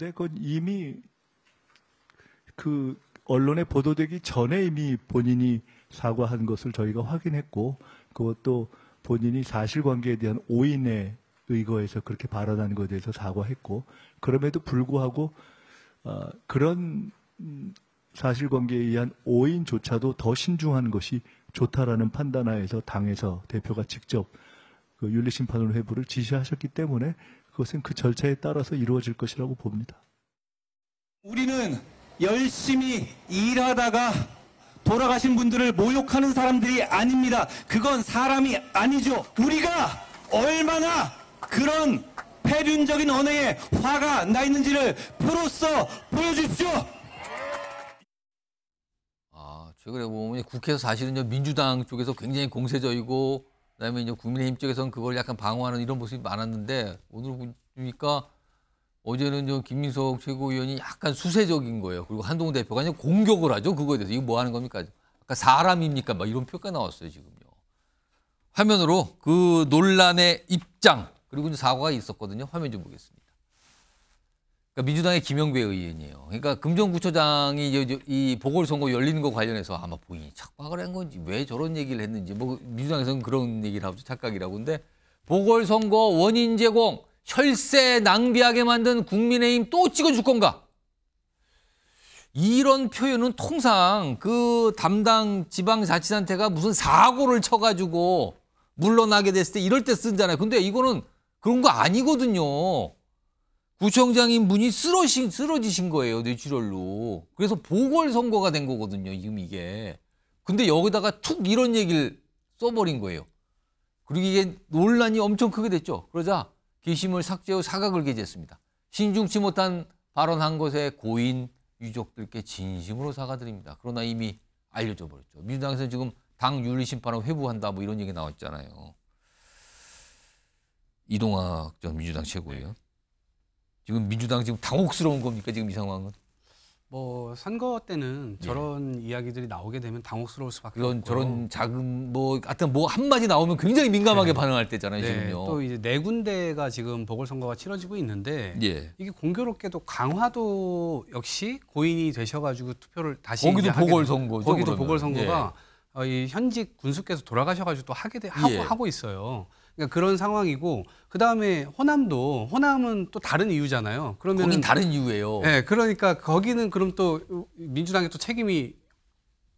근데 그건 이미 그 언론에 보도되기 전에 이미 본인이 사과한 것을 저희가 확인했고 그것도 본인이 사실관계에 대한 오인에 의거해서 그렇게 발언한 것에 대해서 사과했고 그럼에도 불구하고 어, 그런 음, 사실관계에 의한 오인조차도 더 신중한 것이 좋다라는 판단하에서 당에서 대표가 직접 그 윤리심판원 회부를 지시하셨기 때문에 그것은 그 절차에 따라서 이루어질 것이라고 봅니다. 우리는 열심히 일하다가 돌아가신 분들을 모욕하는 사람들이 아닙니다. 그건 사람이 아니죠. 우리가 얼마나 그런 폐륜적인 언어에 화가 나 있는지를 표로써 보여주십시오. 아, 최근에 보면 국회에서 사실은 민주당 쪽에서 굉장히 공세적이고 그다음에 이제 국민의힘 쪽에서는 그걸 약간 방어하는 이런 모습이 많았는데 오늘 보니까 어제는 저 김민석 최고위원이 약간 수세적인 거예요. 그리고 한동훈 대표가 그냥 공격을 하죠. 그거에 대해서 이거 뭐 하는 겁니까? 아까 사람입니까? 막 이런 표가 나왔어요 지금요. 화면으로 그 논란의 입장 그리고 이제 사과가 있었거든요. 화면 좀 보겠습니다. 그러니까 민주당의 김영배 의원이에요. 그러니까 금정구청장이 이 보궐선거 열리는 거 관련해서 아마 본인이 착각을 한 건지 왜 저런 얘기를 했는지 뭐 민주당에서는 그런 얘기를 하고 착각이라고 근데 보궐선거 원인 제공 혈세 낭비하게 만든 국민의힘 또 찍어줄 건가? 이런 표현은 통상 그 담당 지방자치단체가 무슨 사고를 쳐가지고 물러나게 됐을 때 이럴 때 쓰잖아요. 근데 이거는 그런 거 아니거든요. 구청장인 분이 쓰러신, 쓰러지신 거예요, 뇌출혈로. 그래서 보궐선거가 된 거거든요, 지금 이게. 근데 여기다가 툭 이런 얘기를 써버린 거예요. 그리고 이게 논란이 엄청 크게 됐죠. 그러자 게시물 삭제 후 사각을 게재했습니다. 신중치 못한 발언한 것에 고인 유족들께 진심으로 사과드립니다. 그러나 이미 알려져 버렸죠. 민주당에서 지금 당 윤리심판을 회부한다 뭐 이런 얘기 나왔잖아요. 이동학 전 민주당 최고예요. 지금 민주당 지금 당혹스러운 겁니까 지금 이 상황은? 뭐 선거 때는 예. 저런 예. 이야기들이 나오게 되면 당혹스러울 수밖에 없고 저런 작은 뭐 하여튼 뭐 한마디 나오면 굉장히 민감하게 네. 반응할 때잖아요 네. 지금요. 또 이제 네 군데가 지금 보궐선거가 치러지고 있는데 예. 이게 공교롭게도 강화도 역시 고인이 되셔가지고 투표를 다시 거기도 보궐선거죠. 거기도 그러면. 보궐선거가 예. 어, 이 현직 군수께서 돌아가셔가지고 또 하게 되, 하고 예. 하고 있어요. 그러니까 그런 상황이고 그 다음에 호남도 호남은 또 다른 이유잖아요. 그러면 거긴 다른 이유예요. 네, 그러니까 거기는 그럼 또 민주당에 또 책임이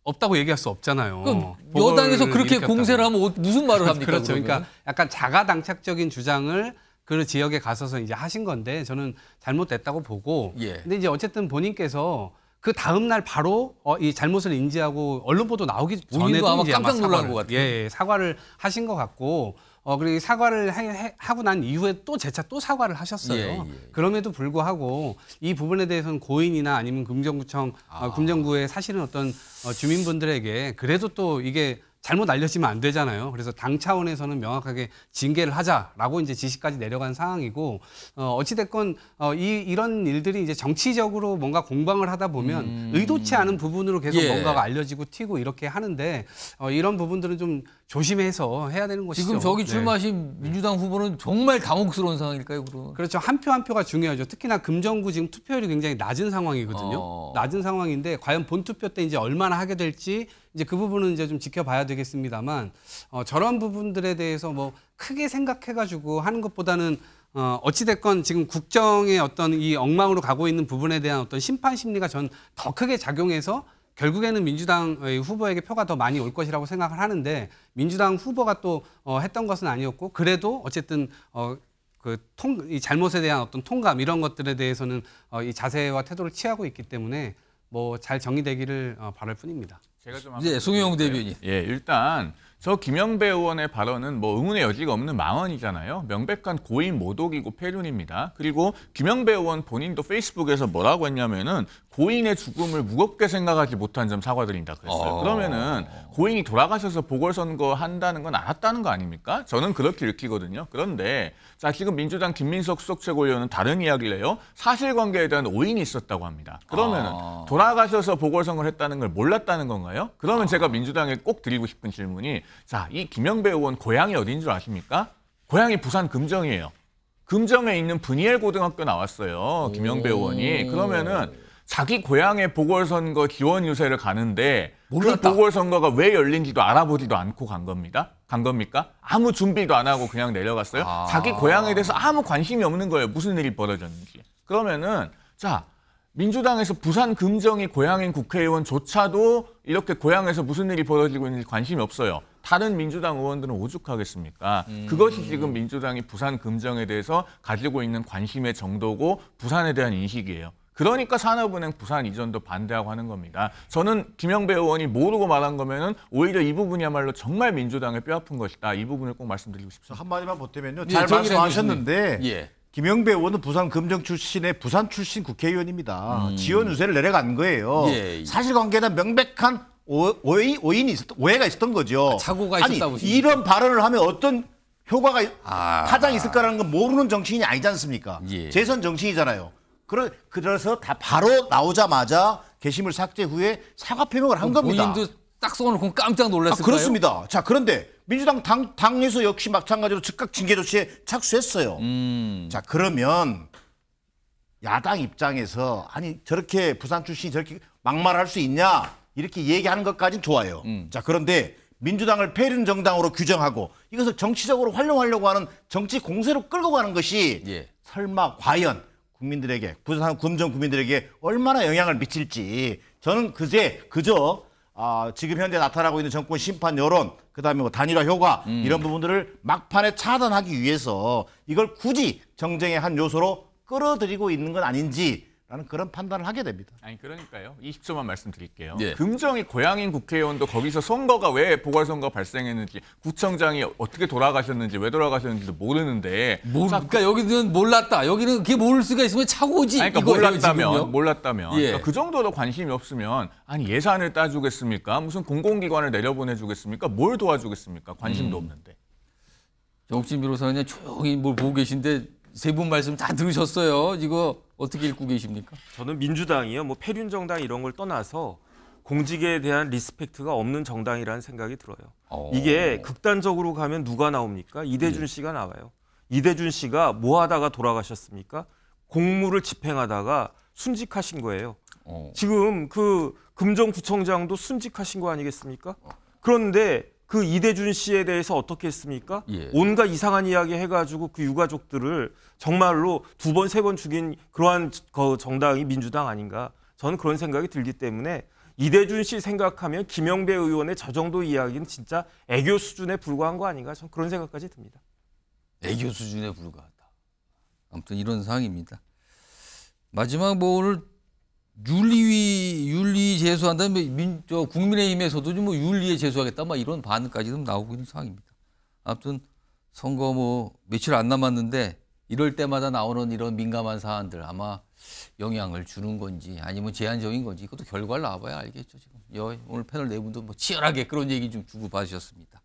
없다고 얘기할 수 없잖아요. 그럼 여당에서 그렇게 공세를 하면 어, 무슨 말을 합니까? 그렇죠. 그러면? 그러니까 약간 자가당착적인 주장을 그 지역에 가서서 이제 하신 건데 저는 잘못됐다고 보고. 예. 근데 이제 어쨌든 본인께서 그 다음 날 바로 어, 이 잘못을 인지하고 언론 보도 나오기 전에도 아마 깜짝 놀란 것 같아요. 예, 예, 사과를 하신 것 같고 어 그리고 사과를 하, 고난 이후에 또 재차 또 사과를 하셨어요. 예, 예, 예. 그럼에도 불구하고 이 부분에 대해서는 고인이나 아니면 금정구청 어, 아. 어, 금정구의 사실은 어떤 어, 주민분들에게 그래도 또 이게 잘못 알려지면 안 되잖아요. 그래서 당 차원에서는 명확하게 징계를 하자라고 이제 지시까지 내려간 상황이고 어, 어찌됐건 어, 이 이런 일들이 이제 정치적으로 뭔가 공방을 하다 보면 음... 의도치 않은 부분으로 계속 예. 뭔가가 알려지고 튀고 이렇게 하는데 어, 이런 부분들은 좀 조심해서 해야 되는 것이죠. 지금 저기 네. 출마하신 네. 민주당 후보는 정말 당혹스러운 상황일까요, 그럼? 그렇죠. 한 표 한 표가 중요하죠. 특히나 금정구 지금 투표율이 굉장히 낮은 상황이거든요. 어... 낮은 상황인데 과연 본투표 때 이제 얼마나 하게 될지 이제 그 부분은 이제 좀 지켜봐야 되겠습니다만 어, 저런 부분들에 대해서 뭐 크게 생각해가지고 하는 것보다는 어, 어찌됐건 지금 국정의 어떤 이 엉망으로 가고 있는 부분에 대한 어떤 심판 심리가 전 더 크게 작용해서 결국에는 민주당 어, 후보에게 표가 더 많이 올 것이라고 생각을 하는데 민주당 후보가 또 어, 했던 것은 아니었고 그래도 어쨌든 어, 그 통 이 잘못에 대한 어떤 통감 이런 것들에 대해서는 어, 이 자세와 태도를 취하고 있기 때문에 뭐 잘 정리되기를 어, 바랄 뿐입니다. 제가 좀 이제 송영 대변인. 예, 일단 저 김영배 의원의 발언은 뭐 의문의 여지가 없는 망언이잖아요. 명백한 고인 모독이고 폐륜입니다. 그리고 김영배 의원 본인도 페이스북에서 뭐라고 했냐면은 고인의 죽음을 무겁게 생각하지 못한 점 사과드린다 그랬어요. 아... 그러면은 고인이 돌아가셔서 보궐선거 한다는 건 알았다는 거 아닙니까? 저는 그렇게 읽히거든요. 그런데 자 지금 민주당 김민석 수석 최고위원은 다른 이야기를 해요. 사실관계에 대한 오인이 있었다고 합니다. 그러면은 아. 돌아가셔서 보궐선거를 했다는 걸 몰랐다는 건가요? 그러면 아. 제가 민주당에 꼭 드리고 싶은 질문이 자 이 김영배 의원 고향이 어디인 줄 아십니까? 고향이 부산 금정이에요. 금정에 있는 분이엘 고등학교 나왔어요. 김영배 의원이 그러면은 자기 고향의 보궐선거 지원 유세를 가는데 그 몰랐다. 그 보궐선거가 왜 열린지도 알아보지도 않고 간 겁니다. 간 겁니까? 아무 준비도 안 하고 그냥 내려갔어요. 아... 자기 고향에 대해서 아무 관심이 없는 거예요. 무슨 일이 벌어졌는지. 그러면은 자 민주당에서 부산 금정이 고향인 국회의원조차도 이렇게 고향에서 무슨 일이 벌어지고 있는지 관심이 없어요. 다른 민주당 의원들은 오죽하겠습니까? 음. 그것이 지금 민주당이 부산 금정에 대해서 가지고 있는 관심의 정도고 부산에 대한 인식이에요. 그러니까 산업은행 부산 이전도 반대하고 하는 겁니다. 저는 김영배 의원이 모르고 말한 거면은 오히려 이 부분이야말로 정말 민주당의 뼈아픈 것이다. 이 부분을 꼭 말씀드리고 싶습니다. 한마디만 보태면요. 예, 잘 예, 말씀하셨는데 예. 김영배 의원은 부산 금정 출신의 부산 출신 국회의원입니다. 음. 지원 유세를 내려간 거예요. 예, 예. 사실관계에 명백한 오, 오해, 오인이 있었, 오해가 있었던 거죠. 아, 착오가 있었다고 아니, 이런 발언을 하면 어떤 효과가 아. 파장이 있을까라는 건 모르는 정치인이 아니지 않습니까? 예. 재선 정치인이잖아요. 그러, 그래서 다 바로 나오자마자 게시물 삭제 후에 사과 표명을 한 겁니다. 본인도 딱 써놓고 깜짝 놀랐을까요? 아, 그렇습니다. 자 그런데 민주당 당, 당에서 역시 마찬가지로 즉각 징계 조치에 착수했어요. 음. 자 그러면 야당 입장에서 아니 저렇게 부산 출신이 저렇게 막말할 수 있냐 이렇게 얘기하는 것까지는 좋아요. 음. 자 그런데 민주당을 패륜 정당으로 규정하고 이것을 정치적으로 활용하려고 하는 정치 공세로 끌고 가는 것이 예. 설마 과연 국민들에게 부산 금정 국민들에게 얼마나 영향을 미칠지 저는 그제 그저 아, 지금 현재 나타나고 있는 정권 심판 여론, 그다음에 뭐 단일화 효과 음. 이런 부분들을 막판에 차단하기 위해서 이걸 굳이 정쟁의 한 요소로 끌어들이고 있는 건 아닌지 라는 그런 판단을 하게 됩니다. 아니 그러니까요. 20초만 말씀드릴게요. 예. 금정이 고향인 국회의원도 거기서 선거가 왜 보궐선거 발생했는지 구청장이 어떻게 돌아가셨는지 왜 돌아가셨는지도 모르는데 모 자, 그러니까 여기는 몰랐다. 여기는 그게 모를 수가 있으면 차고지. 아니, 그러니까 몰랐다면 지금요? 몰랐다면 예. 그러니까 그 정도로 관심이 없으면 아니 예산을 따주겠습니까? 무슨 공공기관을 내려보내주겠습니까? 뭘 도와주겠습니까? 관심도 음. 없는데. 정치 비로사는 조용히 뭘 보고 계신데 세분 말씀 다 들으셨어요. 이거 어떻게 읽고 계십니까? 저는 민주당이요. 뭐 패륜 정당 이런 걸 떠나서 공직에 대한 리스펙트가 없는 정당이라는 생각이 들어요. 오. 어. 이게 극단적으로 가면 누가 나옵니까? 이대준 예. 씨가 나와요. 이대준 씨가 뭐 하다가 돌아가셨습니까? 공무를 집행하다가 순직하신 거예요. 오. 어. 지금 그 금정구청장도 순직하신 거 아니겠습니까? 그런데 그 이대준 씨에 대해서 어떻게 했습니까? 예. 온갖 이상한 이야기 해가지고 그 유가족들을 정말로 두 번, 세 번 죽인 그러한 정당이 민주당 아닌가. 저는 그런 생각이 들기 때문에 이대준 씨 생각하면 김영배 의원의 저 정도 이야기는 진짜 애교 수준에 불과한 거 아닌가. 저는 그런 생각까지 듭니다. 애교 수준에 불과하다. 아무튼 이런 상황입니다. 마지막 뭐 오늘 윤리위 윤리 제소한다 뭐 민저 국민의힘에서도 좀뭐 윤리에 제소하겠다 막 이런 반까지도 나오고 있는 상황입니다. 아무튼 선거 뭐 며칠 안 남았는데 이럴 때마다 나오는 이런 민감한 사안들 아마 영향을 주는 건지 아니면 제한적인 건지 그것도 결과를 나와봐야 알겠죠 지금 여 오늘 패널 네 분도 뭐 치열하게 그런 얘기 좀 주고 받으셨습니다.